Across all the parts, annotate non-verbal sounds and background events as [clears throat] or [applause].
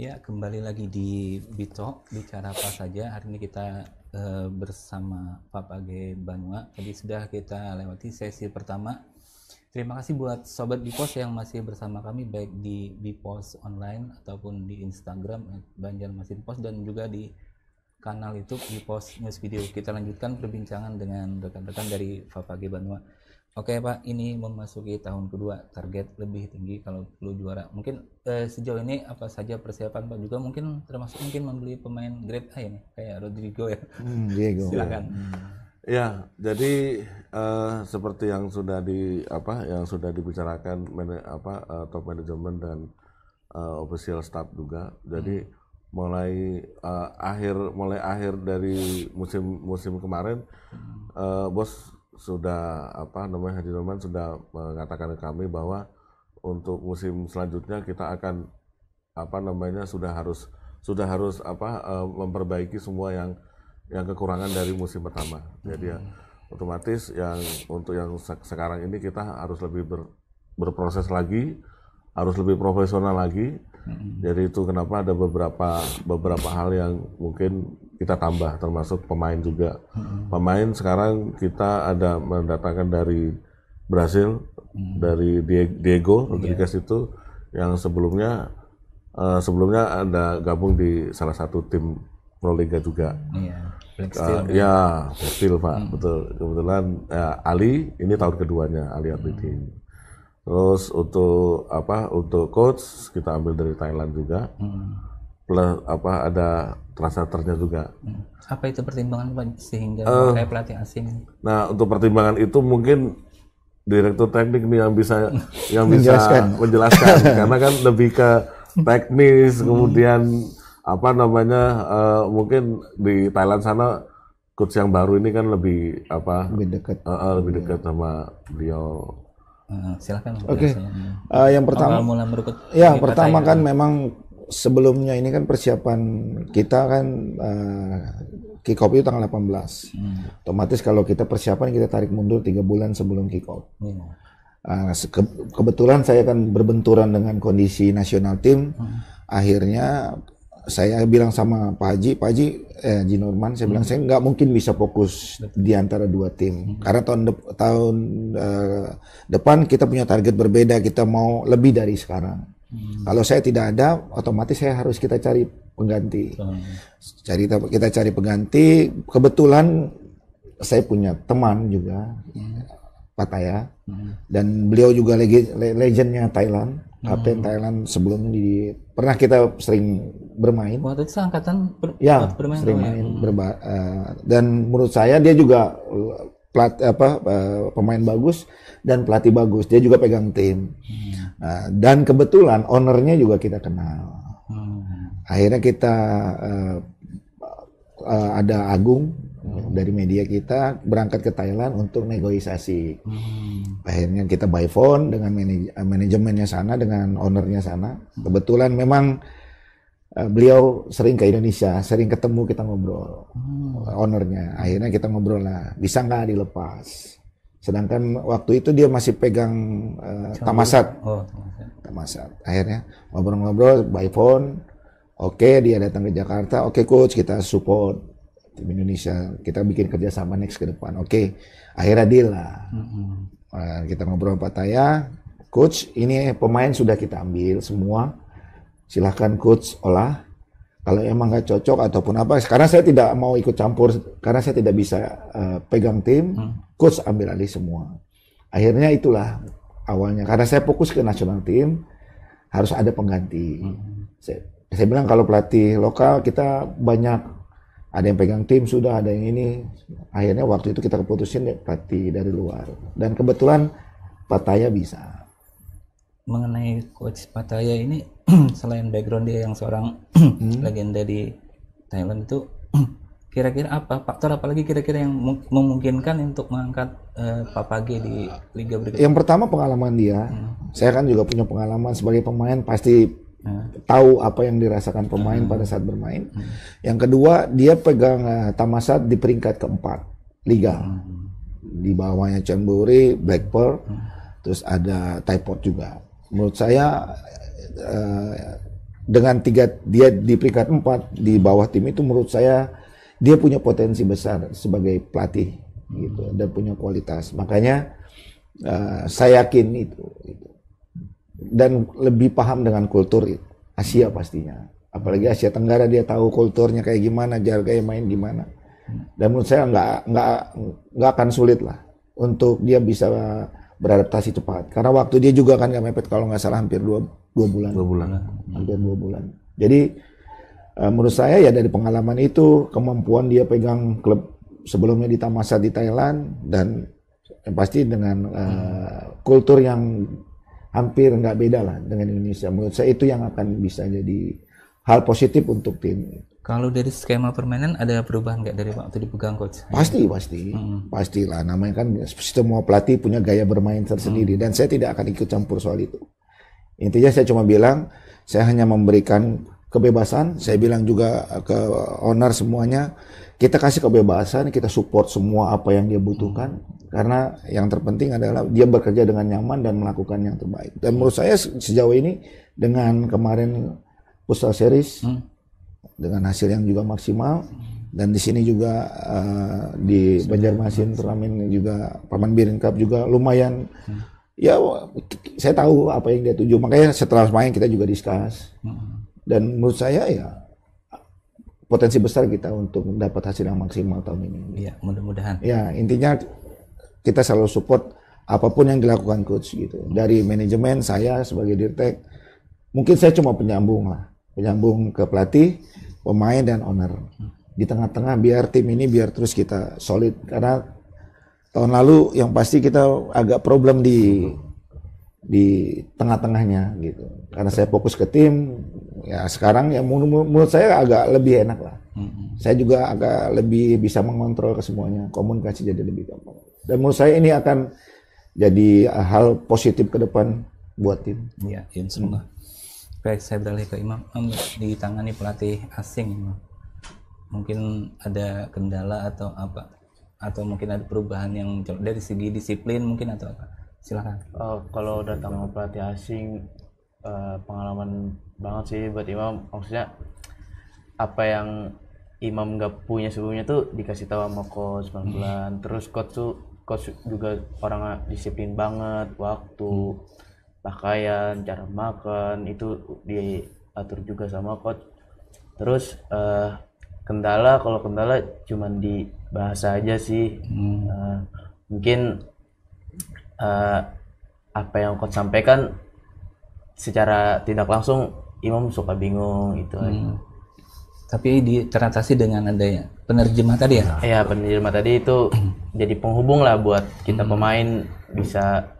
Ya, kembali lagi di Bitok, bicara apa saja. Hari ini kita e, bersama Pak Age Banua. Tadi sudah kita lewati sesi pertama. Terima kasih buat Sobat Bipos yang masih bersama kami baik di Bipos online ataupun di Instagram Banjarmasin Pos dan juga di kanal YouTube Bipos News Video. Kita lanjutkan perbincangan dengan rekan-rekan dari Fapage Banua. Oke Pak, ini memasuki tahun kedua target lebih tinggi kalau perlu juara. Mungkin eh, sejauh ini apa saja persiapan Pak juga mungkin termasuk mungkin membeli pemain grade A ini kayak Rodrigo ya. Hmm, Diego. Silakan. Hmm. Ya, jadi eh, seperti yang sudah di apa yang sudah dibicarakan man, apa eh, top management dan eh, official staff juga. Jadi hmm. mulai eh, akhir mulai akhir dari musim musim kemarin hmm. Eh, bos sudah apa namanya Haji Norman sudah mengatakan ke kami bahwa untuk musim selanjutnya kita akan apa namanya sudah harus sudah harus apa eh, memperbaiki semua yang yang kekurangan dari musim pertama. Jadi ya hmm. otomatis yang untuk yang sekarang ini kita harus lebih ber, berproses lagi harus lebih profesional lagi. hmm Jadi itu kenapa ada beberapa beberapa hal yang mungkin kita tambah termasuk pemain juga. hmm Pemain sekarang kita ada mendatangkan dari Brasil hmm dari Diego iya. Rodriguez yeah. itu yang sebelumnya uh, sebelumnya ada gabung di salah satu tim Pro Liga juga. Yeah. Iya, uh, ya, ya. Steel Pak, hmm. betul. Kebetulan ya, Ali ini tahun keduanya Ali Abidin. Hmm. Terus untuk apa? Untuk coach kita ambil dari Thailand juga. Hmm. Plus apa ada translatornya juga. Hmm. Apa itu pertimbangan sehingga uh, eh, kayak pelatih asing? Nah, untuk pertimbangan itu mungkin direktur teknik nih yang bisa [laughs] yang bisa menjelaskan, [laughs] karena kan lebih ke teknis hmm. kemudian apa namanya uh, mungkin di Thailand sana coach yang baru ini kan lebih apa lebih dekat uh, uh, lebih iya. dekat sama beliau silakan. Oke. Okay. Uh, eh, yang pertama. Oh, berikut. Ya, pertama kan itu. memang sebelumnya ini kan persiapan kita kan uh, kick off itu tanggal 18. Hmm. Otomatis kalau kita persiapan kita tarik mundur tiga bulan sebelum kick off. Hmm. Uh, ke kebetulan saya kan berbenturan dengan kondisi nasional tim. Hmm. Akhirnya saya bilang sama Pak Haji, Pak Haji eh, Ji Norman, saya bilang hmm. saya nggak mungkin bisa fokus di antara dua tim hmm. karena tahun de tahun uh, depan kita punya target berbeda, kita mau lebih dari sekarang. Hmm. Kalau saya tidak ada, otomatis saya harus kita cari pengganti. Hmm. Cari kita cari pengganti. Kebetulan saya punya teman juga hmm. Taya, hmm. dan beliau juga leg legendnya Thailand Kapten hmm. Thailand sebelum di pernah kita sering bermain. Waktu itu angkatan ber, ya, bermain sering ya? main ya. berba, uh, dan menurut saya dia juga eh, plat apa uh, pemain bagus dan pelatih bagus. Dia juga pegang tim. Hmm. Uh, dan kebetulan ownernya juga kita kenal. Hmm. Akhirnya kita uh, uh, ada Agung Gitu. dari media kita berangkat ke Thailand untuk negosiasi. Hmm. Akhirnya kita by phone dengan manaj manajemennya sana, dengan ownernya sana. Kebetulan memang uh, beliau sering ke Indonesia, sering ketemu kita ngobrol. Hmm. Ownernya, akhirnya kita ngobrol lah, bisa nggak dilepas? Sedangkan waktu itu dia masih pegang uh, Tamasat. Oh, Tamasat. Akhirnya ngobrol-ngobrol by phone. Oke, okay, dia datang ke Jakarta. Oke, okay, coach, kita support tim Indonesia kita bikin kerjasama next ke depan oke okay. akhirnya deal lah mm-hmm. nah, kita ngobrol Pak Taya coach ini pemain sudah kita ambil semua silahkan coach olah kalau emang nggak cocok ataupun apa karena saya tidak mau ikut campur karena saya tidak bisa uh, pegang tim mm. coach ambil alih semua akhirnya itulah awalnya karena saya fokus ke nasional tim harus ada pengganti mm. saya, saya bilang kalau pelatih lokal kita banyak ada yang pegang tim sudah ada yang ini akhirnya waktu itu kita keputusin ya, pelatih dari luar dan kebetulan Pataya bisa mengenai coach Pataya ini [clears throat] selain background dia yang seorang hmm. [clears throat] legenda di Thailand itu [clears throat] kira-kira apa faktor apalagi kira-kira yang memungkinkan untuk mengangkat uh, Papage di liga berikutnya? Yang pertama pengalaman dia. Hmm. Saya kan juga punya pengalaman sebagai pemain pasti hmm. tahu apa yang dirasakan pemain hmm. pada saat bermain. Hmm. Yang kedua, dia pegang uh, Tamasat di peringkat keempat liga. Hmm. Di bawahnya Chamburi, Black Pearl, hmm. terus ada Taipot juga. Menurut saya uh, dengan tiga dia di peringkat empat di bawah tim itu menurut saya dia punya potensi besar sebagai pelatih gitu hmm. dan punya kualitas. Makanya uh, saya yakin itu. Gitu dan lebih paham dengan kultur Asia pastinya. Apalagi Asia Tenggara dia tahu kulturnya kayak gimana, yang main gimana. Dan menurut saya nggak nggak nggak akan sulit lah untuk dia bisa beradaptasi cepat. Karena waktu dia juga kan nggak mepet kalau nggak salah hampir dua, dua bulan. Dua bulan. Hampir dua bulan. Jadi eh, menurut saya ya dari pengalaman itu kemampuan dia pegang klub sebelumnya di Tamasa di Thailand dan yang eh, pasti dengan uh, kultur yang hampir nggak beda lah dengan Indonesia. Menurut saya itu yang akan bisa jadi hal positif untuk tim. Kalau dari skema permainan ada perubahan nggak dari waktu dipegang coach? Pasti pasti hmm. pastilah namanya kan semua pelatih punya gaya bermain tersendiri hmm. dan saya tidak akan ikut campur soal itu. Intinya saya cuma bilang saya hanya memberikan kebebasan, saya bilang juga ke owner semuanya, kita kasih kebebasan, kita support semua apa yang dia butuhkan. Karena yang terpenting adalah dia bekerja dengan nyaman dan melakukan yang terbaik. Dan menurut saya sejauh ini dengan kemarin Pusat Series hmm. dengan hasil yang juga maksimal dan di sini juga uh, di Banjarmasin turnamen juga Paman Birin Cup juga lumayan hmm. ya saya tahu apa yang dia tuju makanya setelah main kita juga diskus hmm. Dan menurut saya ya potensi besar kita untuk mendapat hasil yang maksimal tahun ini. Iya, mudah-mudahan. Ya, intinya kita selalu support apapun yang dilakukan coach gitu. Dari manajemen saya sebagai dirtek, mungkin saya cuma penyambung lah, penyambung ke pelatih, pemain dan owner. Di tengah-tengah biar tim ini biar terus kita solid karena tahun lalu yang pasti kita agak problem di di tengah-tengahnya gitu. Karena saya fokus ke tim, ya sekarang ya menurut, menurut saya agak lebih enak lah. Mm-hmm. Saya juga agak lebih bisa mengontrol ke semuanya, komunikasi jadi lebih gampang. Dan menurut saya ini akan jadi hal positif ke depan buat tim. ya insyaallah. Baik, saya beralih ke Imam. di tangani pelatih asing, Imam. Mungkin ada kendala atau apa? Atau mungkin ada perubahan yang dari segi disiplin mungkin atau apa? silakan uh, kalau datang pelatih asing uh, pengalaman banget sih buat Imam maksudnya apa yang Imam gak punya sebelumnya tuh dikasih tahu sama coach pelan-pelan hmm. terus coach tuh coach juga orang disiplin banget waktu hmm. pakaian cara makan itu diatur juga sama coach terus uh, kendala kalau kendala cuman di bahasa aja sih hmm. uh, mungkin uh, apa yang kau sampaikan secara tidak langsung imam suka bingung itu hmm. tapi tapi teratasi dengan adanya penerjemah tadi ya ya penerjemah tadi itu [clears throat] jadi penghubung lah buat kita hmm. pemain bisa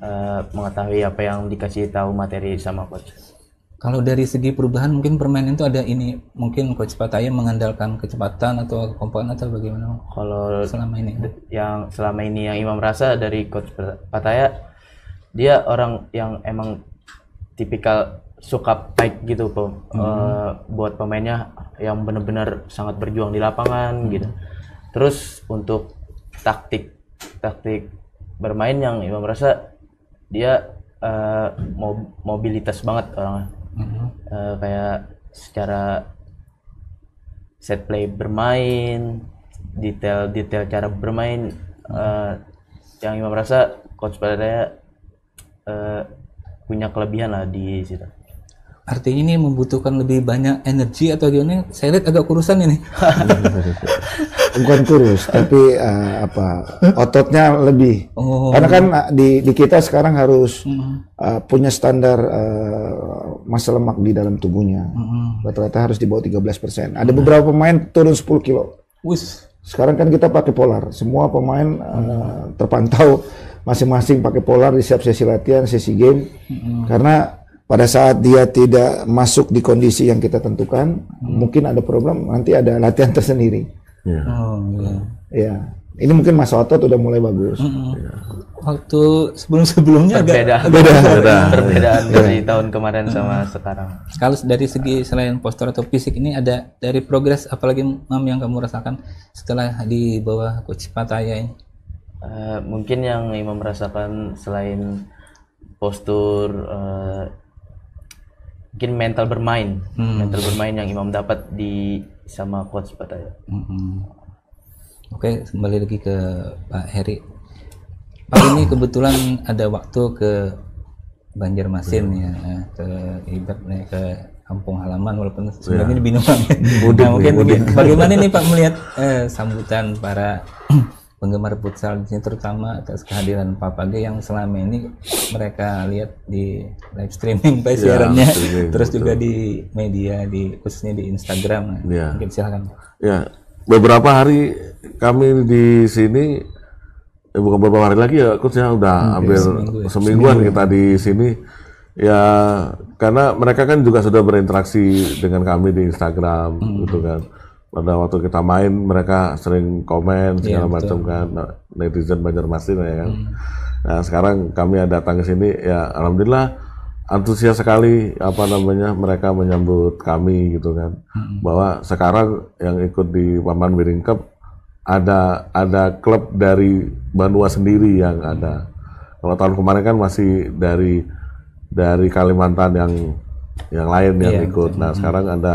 uh, mengetahui apa yang dikasih tahu materi sama coach kalau dari segi perubahan mungkin permainan itu ada ini mungkin coach Pataya mengandalkan kecepatan atau komponen atau bagaimana kalau selama ini yang selama ini yang Imam rasa dari coach Pataya dia orang yang emang tipikal suka fight gitu mm Hmm. Uh, buat pemainnya yang benar-benar sangat berjuang di lapangan hmm. gitu terus untuk taktik taktik bermain yang Imam rasa dia uh, mobilitas banget orangnya mm-hmm. uh, kayak secara set play bermain detail-detail cara bermain uh, yang Imam merasa coach Pradaya uh, eh, punya kelebihan lah di situ artinya ini membutuhkan lebih banyak energi atau gimana? Saya lihat agak kurusan ini. [laughs] Bukan kurus, tapi uh, apa ototnya lebih. Oh. Karena kan di, di kita sekarang harus uh, punya standar uh, masa lemak di dalam tubuhnya. Mm-hmm. Rata-rata harus di bawah 13%. Ada beberapa pemain turun 10 kilo. Wis. Sekarang kan kita pakai polar. Semua pemain mm-hmm. uh, terpantau masing-masing pakai polar di setiap sesi latihan, sesi game. Mm-hmm. Karena pada saat dia tidak masuk di kondisi yang kita tentukan, mm-hmm. mungkin ada problem nanti ada latihan tersendiri. Yeah. Oh, yeah. Ya ini mungkin Mas Otot udah mulai bagus. Mm-hmm. Ya. Waktu sebelum-sebelumnya berbeda, agak, beda, beda. perbedaan dari tahun kemarin sama sekarang. Kalau dari segi selain postur atau fisik ini ada dari progres apalagi mam yang kamu rasakan setelah di bawah coach Pataya ini? Uh, mungkin yang Imam merasakan selain postur uh, mungkin mental bermain, hmm. mental bermain yang Imam dapat di sama coach Pataya. Mm-hmm Oke, kembali lagi ke Pak Heri. Pak ini kebetulan ada waktu ke Banjarmasin iya. ya, eh, ke ibaratnya eh, ke kampung halaman walaupun iya. sebenarnya ya. di Binong. nah, mungkin [laughs] bagaimana ini Pak melihat eh, sambutan para [clears throat] penggemar futsal di terutama atas kehadiran Pak pagi yang selama ini mereka lihat di live streaming Pak iya, siarannya ya, terus betul. juga di media di khususnya di Instagram. Ya. Mungkin silakan. Ya, beberapa hari kami di sini eh, bukan beberapa hari lagi ya coach ya udah hampir ya. semingguan seminggu. kita ya. di sini ya karena mereka kan juga sudah berinteraksi dengan kami di Instagram hmm. gitu kan pada waktu kita main mereka sering komen iya, segala ya, macam kan nah, netizen Banjarmasin ya kan hmm. nah sekarang kami datang ke sini ya alhamdulillah antusias sekali apa namanya mereka menyambut kami gitu kan hmm. bahwa sekarang yang ikut di Paman Wiring Cup ada ada klub dari Banua sendiri yang ada kalau tahun kemarin kan masih dari dari Kalimantan yang yang lain yang yeah, ikut nah hmm. sekarang ada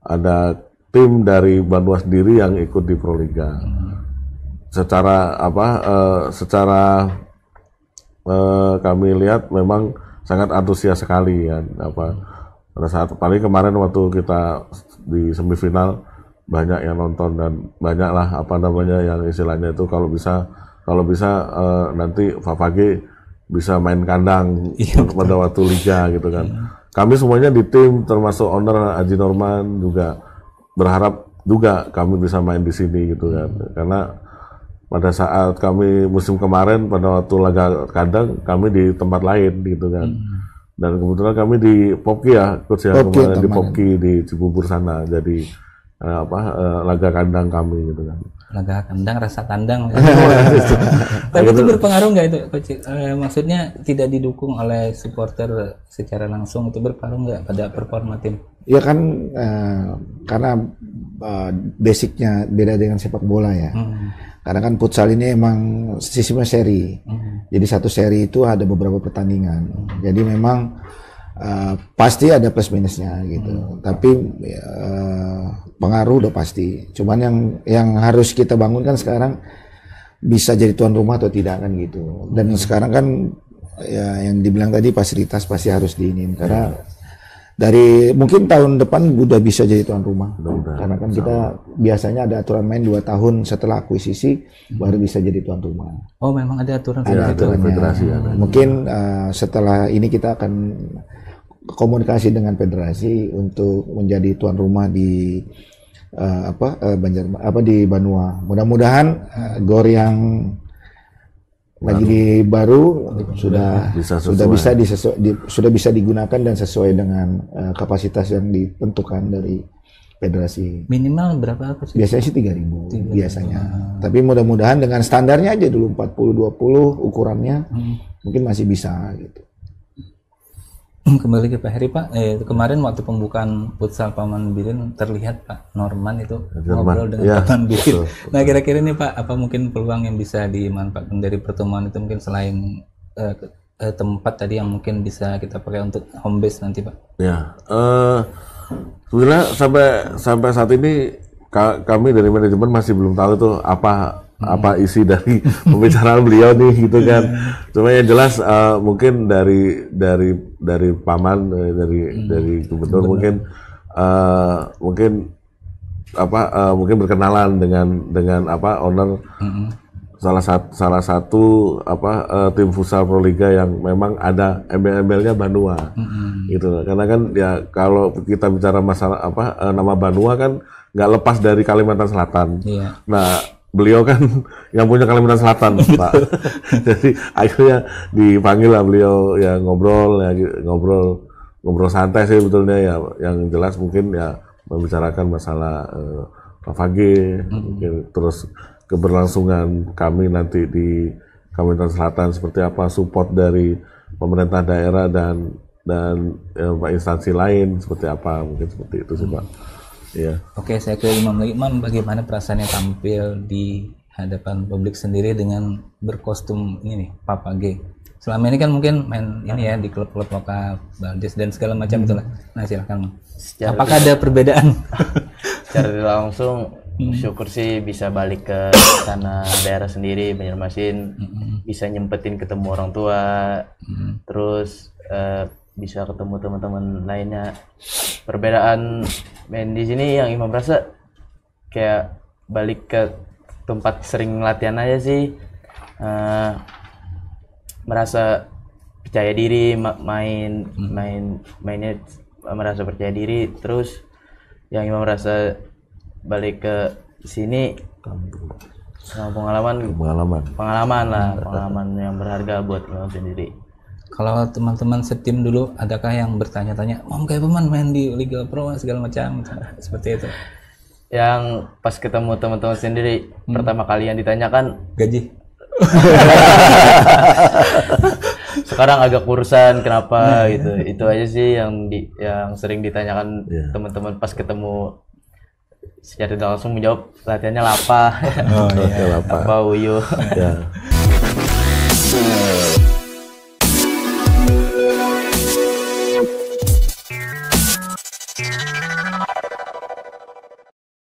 ada tim dari Banua sendiri yang ikut di Proliga hmm. secara apa uh, secara uh, kami lihat memang sangat antusias sekali ya apa pada saat paling kemarin waktu kita di semifinal banyak yang nonton dan banyaklah apa namanya yang istilahnya itu kalau bisa kalau bisa uh, nanti Fafage bisa main kandang iya, pada waktu liga gitu kan. Kami semuanya di tim termasuk owner Aji Norman juga berharap juga kami bisa main di sini gitu kan. Karena pada saat kami musim kemarin pada waktu laga kandang kami di tempat lain gitu kan. Hmm. Dan kebetulan kami di Popki ya, coach ya kemarin di Popki di Cibubur sana. Jadi Eh, apa eh, laga kandang kami gitu kan laga kandang rasa tandang [laughs] tapi itu gitu. berpengaruh nggak itu coach eh, maksudnya tidak didukung oleh supporter secara langsung itu berpengaruh nggak pada performa tim ya kan eh, karena eh, basicnya beda dengan sepak bola ya hmm. karena kan futsal ini emang sistemnya seri hmm. jadi satu seri itu ada beberapa pertandingan hmm. jadi memang Eh, pasti ada plus minusnya gitu. Hmm. Tapi uh, pengaruh udah pasti. Cuman yang yang harus kita bangun kan sekarang bisa jadi tuan rumah atau tidak kan gitu. Dan hmm. sekarang kan ya yang dibilang tadi fasilitas pasti harus diinin karena hmm. dari mungkin tahun depan udah bisa jadi tuan rumah. karena kan kita biasanya ada aturan main dua tahun setelah akuisisi hmm. baru bisa jadi tuan rumah. Oh, memang ada aturan ada aturan ada. Mungkin uh, setelah ini kita akan komunikasi dengan federasi untuk menjadi tuan rumah di uh, apa uh, Banjar apa di Banua. Mudah-mudahan uh, gor yang lagi di baru sudah bisa sudah bisa disesuai, di, sudah bisa digunakan dan sesuai dengan uh, kapasitas yang ditentukan dari federasi. Minimal berapa apa sih? Biasanya sih 3000 biasanya. Ah. Tapi mudah-mudahan dengan standarnya aja dulu 40 20 ukurannya hmm. mungkin masih bisa gitu. [clears throat] kembali ke Pak Heri Pak eh, kemarin waktu pembukaan futsal Paman Birin terlihat Pak Norman itu Norman. ngobrol dengan ya, Paman Birin. Betul, Nah kira-kira ini Pak apa mungkin peluang yang bisa dimanfaatkan dari pertemuan itu mungkin selain eh, eh tempat tadi yang mungkin bisa kita pakai untuk home base nanti Pak? Ya, uh, sampai sampai saat ini kami dari manajemen masih belum tahu tuh apa apa isi dari [laughs] pembicaraan beliau nih gitu kan. Iya. Cuma yang jelas uh, mungkin dari dari dari paman eh, dari hmm. dari gubernur mungkin uh, mungkin apa uh, mungkin berkenalan dengan dengan apa owner hmm. salah satu salah satu apa uh, tim futsal proliga yang memang ada embel-embelnya Banua. Hmm. Gitu. Karena kan ya kalau kita bicara masalah apa uh, nama Banua kan nggak lepas dari Kalimantan Selatan. Yeah. Nah beliau kan [laughs] yang punya Kalimantan Selatan, [laughs] Pak. Jadi akhirnya dipanggil lah beliau ya ngobrol, ya gitu, ngobrol, ngobrol santai sih betulnya ya. Yang jelas mungkin ya membicarakan masalah eh, Fage, hmm. mungkin terus keberlangsungan kami nanti di Kalimantan Selatan seperti apa support dari pemerintah daerah dan dan ya, instansi lain seperti apa mungkin seperti itu sih Pak. Hmm yeah. oke saya ke Imam lagi Imam bagaimana perasaannya tampil di hadapan publik sendiri dengan berkostum ini nih Papa G selama ini kan mungkin main ini ya di klub-klub lokal Baldes dan segala macam hmm. itulah nah silahkan secara apakah ada perbedaan [laughs] secara langsung hmm. syukur sih bisa balik ke sana daerah sendiri Banjarmasin hmm. bisa nyempetin ketemu orang tua hmm. terus uh, bisa ketemu teman-teman lainnya perbedaan main di sini yang Imam rasa kayak balik ke tempat sering latihan aja sih uh, merasa percaya diri main hmm. main mainnya eh, merasa percaya diri terus yang Imam rasa balik ke sini pengalaman pengalaman pengalaman lah pengalaman yang berharga buat Imam sendiri kalau teman-teman setim dulu adakah yang bertanya-tanya Om Kaipeman main di Liga Pro segala macam seperti itu yang pas ketemu teman-teman sendiri hmm. pertama kali yang ditanyakan gaji [laughs] sekarang agak kurusan kenapa nah, iya. gitu ya. itu aja sih yang di yang sering ditanyakan iya. teman-teman pas ketemu secara langsung menjawab latihannya lapar. oh, iya. lapa, [laughs] lapa uyu ya. [laughs]